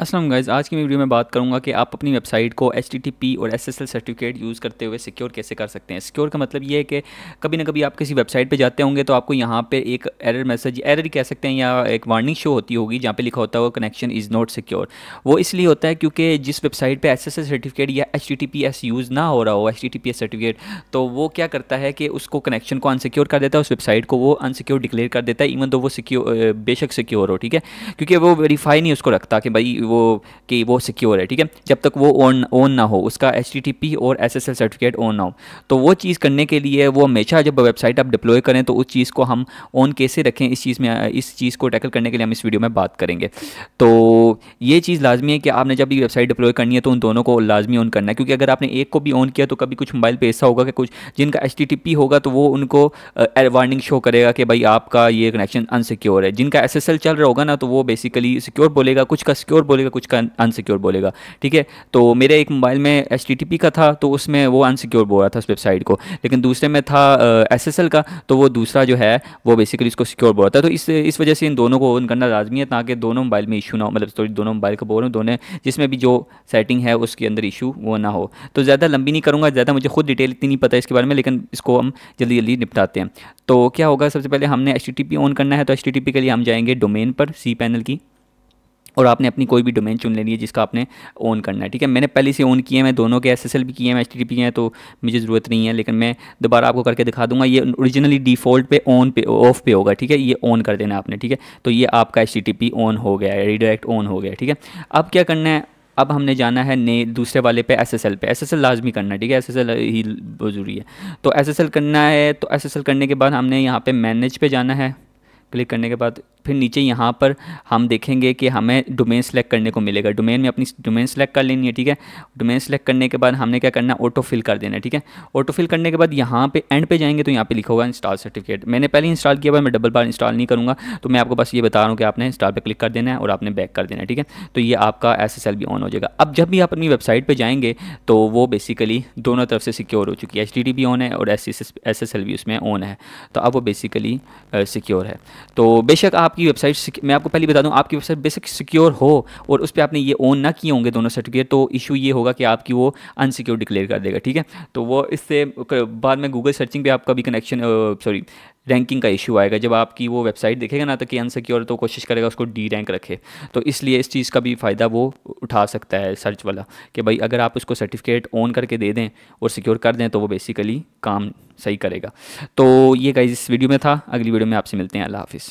Aslam guys आज की video में बात करूँगा कि आप अपनी वेबसाइट को एच और एस सर्टिफिकेट यूज़ करते हुए सिक्योर कैसे कर सकते हैं सिक्योर का मतलब ये है कि कभी ना कभी आप किसी वेबसाइट पे जाते होंगे तो आपको यहाँ पे एक एरर मैसेज एरर ही कह सकते हैं या एक वार्निंग शो होती होगी जहाँ पे लिखा होता होगा कनेक्शन इज़ नॉट सिक्योर वो इसलिए होता है क्योंकि जिस वेबसाइट पर एस सर्टिफिकेट या एच यूज़ ना हो रहा हो एच सर्टिफिकेट तो वो क्या करता है कि उसको कनेक्शन को अनसिक्योर कर देता है उस वेबसाइट को वो अनसिक्योर डिक्लेयर कर देता है इवन तो वो सिक्योर बेशक सिक्योर हो ठीक है क्योंकि वो वेरीफाई नहीं उसको रखता कि भाई वो कि वो सिक्योर है ठीक है जब तक वो ओन ओन ना हो उसका एच और एस सर्टिफिकेट ओन ना हो तो वो चीज़ करने के लिए वो हमेशा जब वेबसाइट आप डिप्लॉय करें तो उस चीज़ को हम ऑन कैसे रखें इस चीज़ में इस चीज़ को टैकल करने के लिए हम इस वीडियो में बात करेंगे तो ये चीज़ लाजमी है कि आपने जब भी वेबसाइट डिप्लॉय करनी है तो उन दोनों को लाजमी ऑन करना है क्योंकि अगर आपने एक को भी ऑन किया तो कभी कुछ मोबाइल पर ऐसा होगा कि कुछ जिनका एच होगा तो वो उनको वार्निंग शो करेगा कि भाई आपका ये कनेक्शन अनसिक्योर है जिनका एस चल रहा होगा ना तो वो बेसिकली सिक्योर बोलेगा कुछ का सिक्योर बोले बोलेगा कुछ का अनसिक्योर बोलेगा ठीक है तो मेरे एक मोबाइल में एच का था तो उसमें वो अनसिक्योर बोल रहा था उस वेबसाइट को लेकिन दूसरे में था एस का तो वो दूसरा जो है वो बेसिकली इसको सिक्योर बोल रहा था तो इस इस वजह से इन दोनों को ओन करना लाजमी है ताकि दोनों मोबाइल में इशू ना हो मतलब सॉरी दोनों मोबाइल को बोल रहे दोनों जिसमें भी जो सेटिंग है उसके अंदर इशू वो ना हो तो ज़्यादा लंबी नहीं करूँगा ज़्यादा मुझे खुद डिटेल इतनी नहीं पता इसके बारे में लेकिन इसको हम जल्दी जल्दी निपटाते हैं तो क्या होगा सबसे पहले हमने एच ऑन करना है तो एच के लिए हम जाएंगे डोमेन पर सी पैनल की और आपने अपनी कोई भी डोमेन चुन लेनी है जिसका आपने ओन करना है ठीक है मैंने पहले से ओन किए मैं दोनों के एस एस एल भी किए हैं एच टी पी हैं तो मुझे ज़रूरत नहीं है लेकिन मैं दोबारा आपको करके दिखा दूंगा ये ओरिजिनली डिफ़ॉल्ट पे ऑन पे ऑफ पे होगा ठीक है ये ऑन कर देना आपने ठीक है तो ये आपका H T T P on हो गया है रिडायरेक्ट ऑन हो गया ठीक है अब क्या करना है अब हमने जाना है नए दूसरे वाले पे एसएसएल पे एसएसएल लाजमी करना है ठीक है एसएसएल ही ज़रूरी है तो एसएसएल करना है तो एसएसएल करने के बाद हमने यहाँ पे मैनेज पे जाना है क्लिक करने के बाद फिर नीचे यहाँ पर हम देखेंगे कि हमें डोमेन सेलेक्ट करने को मिलेगा डोमेन में अपनी डोमेन सेलेक्ट कर लेनी है ठीक है डोमेन सेलेक्ट करने के बाद हमने क्या करना है ऑटो फिल कर देना ठीक है ऑटो फिल करने के बाद यहाँ पे एंड पे जाएंगे तो यहाँ पे लिखा होगा इंस्टॉल सर्टिफिकेट मैंने पहले इंस्टॉल किया हुआ मैं डबल बार इंस्टॉल नहीं करूँगा तो मैं आपको बस ये बता रहा हूँ कि आपने इंस्टॉल पर क्लिक कर देना है और आपने बैक कर देना है ठीक है तो ये आपका एस भी ऑन हो जाएगा अब जब भी आप अपनी वेबसाइट पर जाएंगे तो वो बेसिकली दोनों तरफ से सिक्योर हो चुकी है एच भी ऑन है और एस एस भी उसमें ऑन है तो अब वो बेसिकली सिक्योर है तो बेशक आप आपकी वेबसाइट मैं आपको पहले बता दूँ आपकी वेबसाइट बेसिक सिक्योर हो और उस पर आपने ये ओन ना किए होंगे दोनों सर्टिफिकेट तो इशू ये होगा कि आपकी वो अनसिक्योर डिक्लेयर कर देगा ठीक है तो वो इससे बाद में गूगल सर्चिंग पर आपका भी कनेक्शन सॉरी रैंकिंग का इशू आएगा जब आपकी वो वेबसाइट देखेगा ना तो कि अनसिक्योर तो कोशिश करेगा उसको डी रैंक रखे तो इसलिए इस चीज़ का भी फ़ायदा वो उठा सकता है सर्च वाला कि भाई अगर आप उसको सर्टिफिकेट ऑन करके दे दें और सिक्योर कर दें तो वो बेसिकली काम सही करेगा तो ये गाइज इस वीडियो में था अगली वीडियो में आपसे मिलते हैं अल्लाह हाफिज़